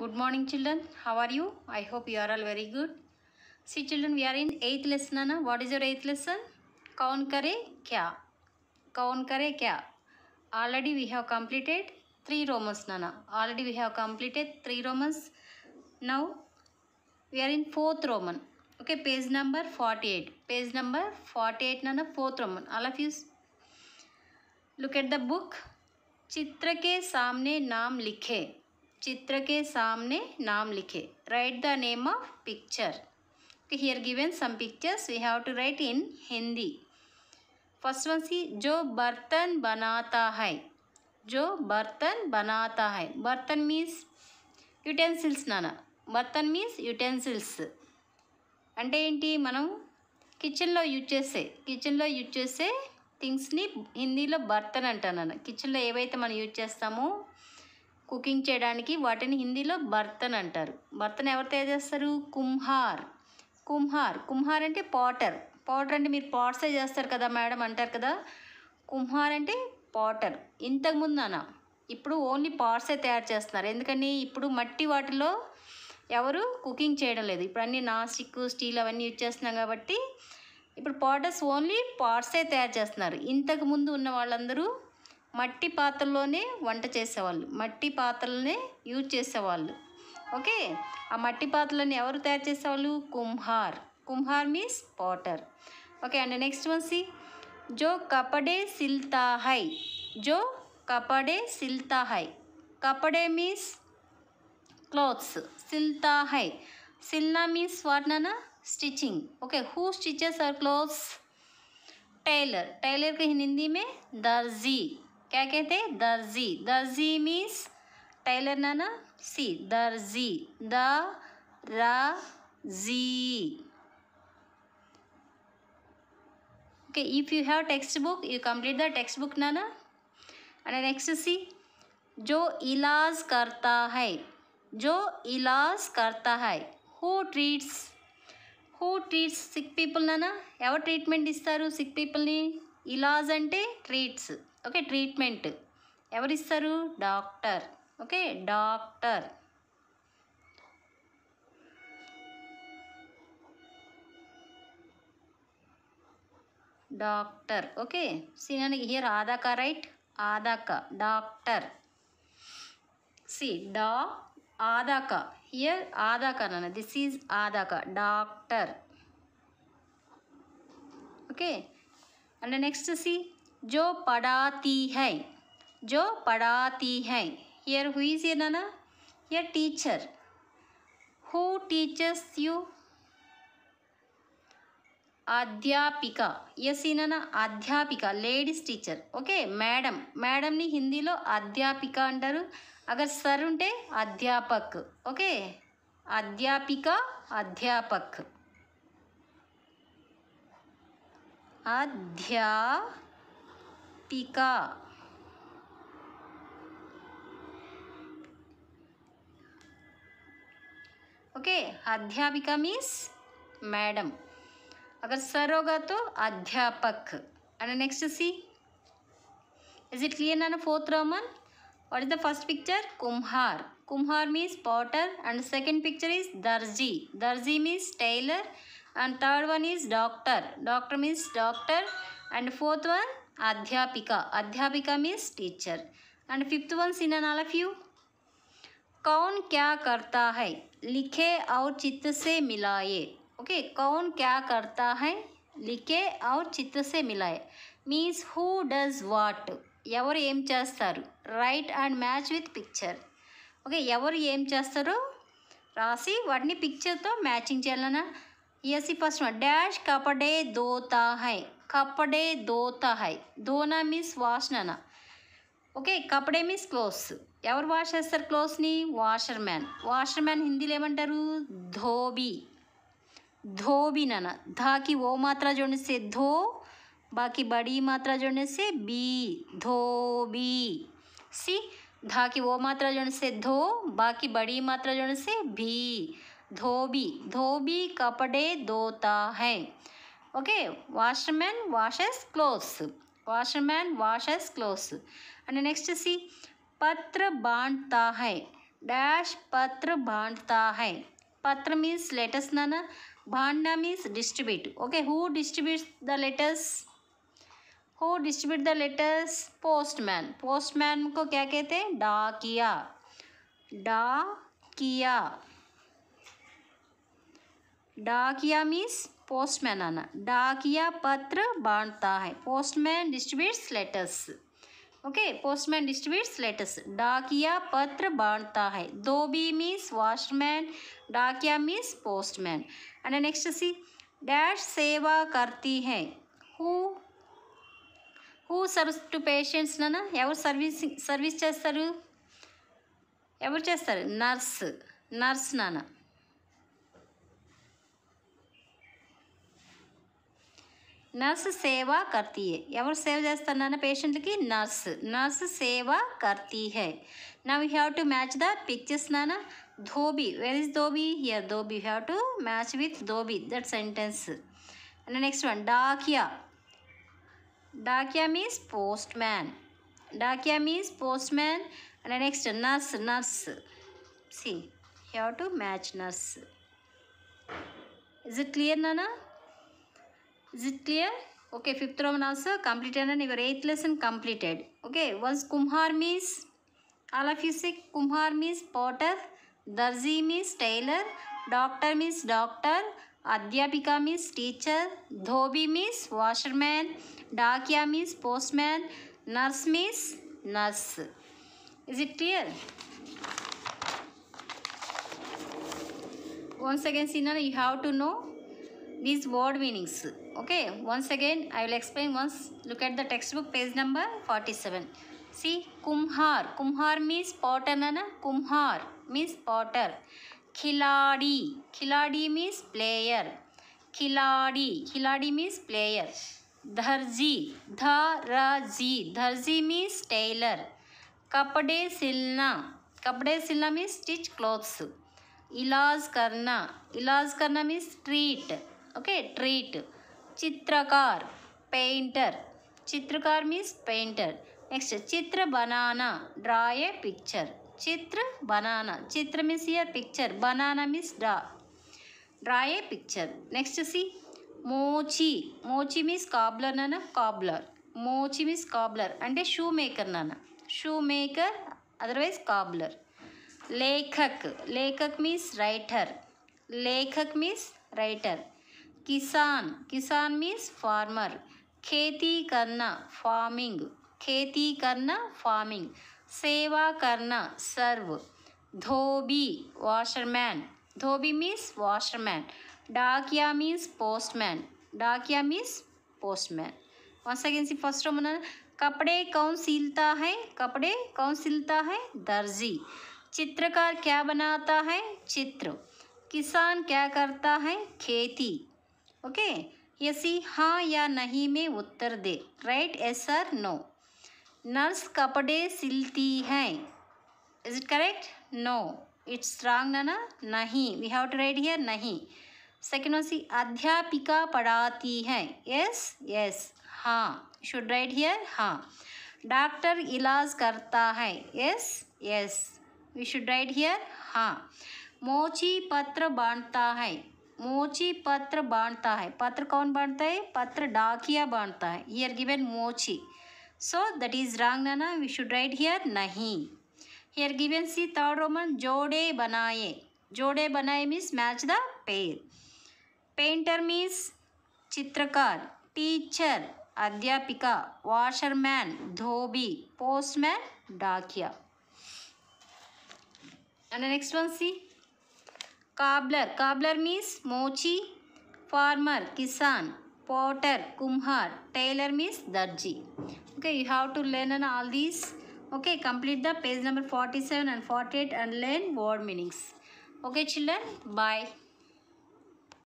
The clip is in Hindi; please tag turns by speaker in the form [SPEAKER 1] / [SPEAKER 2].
[SPEAKER 1] Good morning children. How are you? I hope you are all very good. See children, we are in 8th lesson. Na? What is your 8th lesson? कौन करे क्या कौन करे क्या already we have completed three romans nana already we have completed three romans now we are in fourth roman okay page number 48 page number 48 nana fourth roman all of you look at the book चित्र के सामने नाम लिखे चित्र के सामने नाम लिखे write the name of picture here given some pictures we have to write in Hindi first one see जो बर्तन बनाता है जो बर्तन बनाता है बर्तन मीन्स యుటెన్సిల్స్ నాన్న బర్తన్ మీన్స్ యుటెన్సిల్స్ అంటే ఏంటి మనం కిచెన్లో యూజ్ చేసే కిచెన్లో యూజ్ చేసే థింగ్స్ని హిందీలో బర్తన్ అంటాను నాన్న కిచెన్లో ఏవైతే మనం యూజ్ చేస్తామో కుకింగ్ చేయడానికి వాటిని హిందీలో బర్తన్ అంటారు బర్తన్ ఎవరు తయారు చేస్తారు కుమ్హార్ కుంహార్ కుమ్హార్ అంటే పాటర్ పాటర్ అంటే మీరు పాట్సే చేస్తారు కదా మేడం అంటారు కదా కుమ్హార్ అంటే పాటర్ ఇంతకుముందు అన్న ఇప్పుడు ఓన్లీ పాట్సే తయారు చేస్తున్నారు ఎందుకని ఇప్పుడు మట్టి వాటిలో ఎవరు కుకింగ్ చేయడం లేదు ఇప్పుడు అన్నీ నాస్టిక్ స్టీల్ అవన్నీ యూజ్ చేస్తున్నాం కాబట్టి ఇప్పుడు పాటర్స్ ఓన్లీ పాట్సే తయారు చేస్తున్నారు ఇంతకుముందు ఉన్న వాళ్ళందరూ మట్టి పాత్రలనే వంట చేసే వాళ్ళు మట్టి పాత్రలనే యూజ్ చేసే వాళ్ళు ఓకే ఆ మట్టి పాత్రలని ఎవరు తయారు చేసే వాళ్ళు కుమ్మర్ కుమ్మర్ means potter okay and the next one see జో కపడే సిల్తా హై జో కపడే సిల్తా హై కపడే మీన్స్ క్లాత్స్ సిల్తా హై సిల్నా మీన్స్ స్వర్నన stitching okay who stitches are clothes tailor tailor క హిందీ మే దర్జీ क्या कहते हैं दर्जी दर्जी मीन्स टेलर ना ना सी दर्जी द री okay if you have textbook you complete the textbook ना ना एंड नेक्स्ट सी जो इलाज करता है जो इलाज करता है who treats who treats sick people ना ना एवर ट्रीटमेंट इस सिख पीपल ने ఇలాజ్ అంటే ట్రీట్స్ ఓకే ట్రీట్మెంట్ ఎవరిస్తారు doctor okay doctor doctor okay see నేను హియర్ ఆదాక రైట్ ఆదాక డాక్టర్ సి డా ఆదాక హియర్ ఆదాక నాన్న దిస్ ఈజ్ ఆదాక doctor okay and next see జో పడాతీ హై జో పడాతీ హై యర్ హూ ఈజ్ ఇయర్ నానా యర్ టీచర్ హూ టీచర్స్ యూ అధ్యాపిక ఎస్ ఈయన అధ్యాపిక లేడీస్ టీచర్ ఓకే మేడం మేడంని హిందీలో అధ్యాపిక అంటారు అగర్ సర్ ఉంటే అధ్యాపక్ ఓకే అధ్యాపిక అధ్యాపక్ अध्यापिका ओके अध्यापिका मीन्स मैडम अगर सर होगा तो अध्यापक and next see is it clear ना fourth Roman what is the first picture कुम्हार कुम्हार means potter and second picture is दर्जी दर्जी means tailor and third one is doctor doctor means doctor and fourth one adhyapika adhyapika means teacher and fifth one seen and all of you कौन क्या करता है लिखे और चित्त से मिलाए ओके okay, कौन क्या करता है लिखे और चित्त से मिलाए मीन्स हू డస్ వాట్ ఎవరు ఏం చేస్తారు right and match with picture okay ఎవరు ఏం చేస్తారో రాసి వాటిని పిక్చర్తో మ్యాచింగ్ చేయాలన్నా यसी प्रश्न डैश कपड़े दोता है कपड़े दोता है दोना मीन वाशन ओके कपड़े मीन क्लोज एवर वाश्तर क्लोजनी वाशर्मैन वाशर्मैन हिंदी धोबी धोबी धोबीन धा की ओ मात्रा जोड़ने से धो बाकी बड़ी मात्रा जोड़ने से बी धोबी सी धा की ओ मात्रा जोड़ने से धो बाकी बड़ी मात्रा जोड़ने से भी धोबी धोबी कपड़े धोता है okay washman washes clothes washman washes clothes and next see पत्र बांटता है डैश पत्र बांटता है पत्र मीन्स लेटर्स ना बांटना means distribute okay who distribute the letters who distribute the letters postman postman को क्या कहते हैं डाकिया डाकिया डाकिया मीन्स पोस्टमैन आना डाकिया पत्र बांटता है postman distributes letters okay postman distributes letters डाकिया पत्र बांटता है धोबी मीन्स वॉशमैन डाकिया means postman and next see dash सेवा करती है who who serves to patients నన్న ఎవరు సర్వీస్ సర్వీస్ एवर ఎవరు नर्स नर्स నర్స్ నాన్న नर्स सेवा करती है एवर सेवजेस्तना पेशेंट की नर्स नर्स सेवा करती है ना we have to match the pictures ना धोबी वेर इज धोबी here Dhobi have to match with धोबी दट सेंटेंस नैक्स्ट वन डाकिया डाकिया मीन पोस्ट मैन डाकिया mean postman next nurse nurse see have to match nurse is it clear ना ना Is it clear? Okay, fifth row, also completed and your eighth lesson completed. Okay, once Kumhar means, all of you say Kumhar means potter, Darzi means tailor, doctor means doctor, Adhyapika means teacher, Dhobi means washerman, Dakya means postman, nurse means nurse. Is it clear? Once again, see now you have to know these word meanings. okay once again i will explain once look at the textbook page number 47 see kumhar kumhar means potter nana kumhar means potter khiladi khiladi means player khiladi khiladi means player धर्जी धरजी धर्जी मीन्स टेलर कपड़े सिलना कपड़े सिलना मीन्स स्टिच क्लॉथ्स इलाज करना इलाज करना मीन्स ट्रीट ओके ट्रीट चित्रकार पेंटर चित्रकार मीन पेंटर नेक्स्ट चित्र बनाना ड्रा ए पिक्चर चित्र बनाना चित्र मीन हियर पिक्चर बनाना mean draw draw a picture next C मोची मोची मीन काबलर ना काबलर मोची मीन काबलर अंत शू मेकर ना शू मेकर् अदरवैज काबलर लेखक लेखक मीन रईटर लेखक मीन रईटर किसान किसान मीन्स फार्मर खेती करना फार्मिंग खेती करना फार्मिंग सेवा करना सर्व धोबी वॉशरमैन धोबी मीन्स वॉशरमैन डाकिया मीन्स पोस्टमैन डाकिया means postman one second C first row बनाना कपड़े कौन सिलता है कपड़े कौन सिलता है दर्जी चित्रकार क्या बनाता है चित्र किसान क्या करता है खेती ओके सी हाँ या नहीं में उत्तर दे write yes or no nurse कपड़े सिलती हैं is it correct no it's wrong ना नहीं we have to write here नहीं सेकेंड वन सी अध्यापिका पढ़ाती हैं यस यस हाँ शुड राइट हियर हाँ डॉक्टर इलाज करता है yes yes we should write here हाँ मोची पत्र बांटता है मोची पत्र बांटता है पत्र कौन बांटता है पत्र डाकिया बांटता है ईयर गिवेन मोची सो दट इज रॉन्ग नाना वी शुड राइट हियर नहीं here given C third Roman जोड़े बनाए जोड़े बनाए means match the pair painter means चित्रकार टीचर अध्यापिका वाशरमैन धोबी पोस्टमैन डाकिया next one C cobbler cobbler means मोची farmer kisan potter kumhar tailor means darji okay you have to learn on all these okay complete the page number 47 and 48 and learn word meanings okay children bye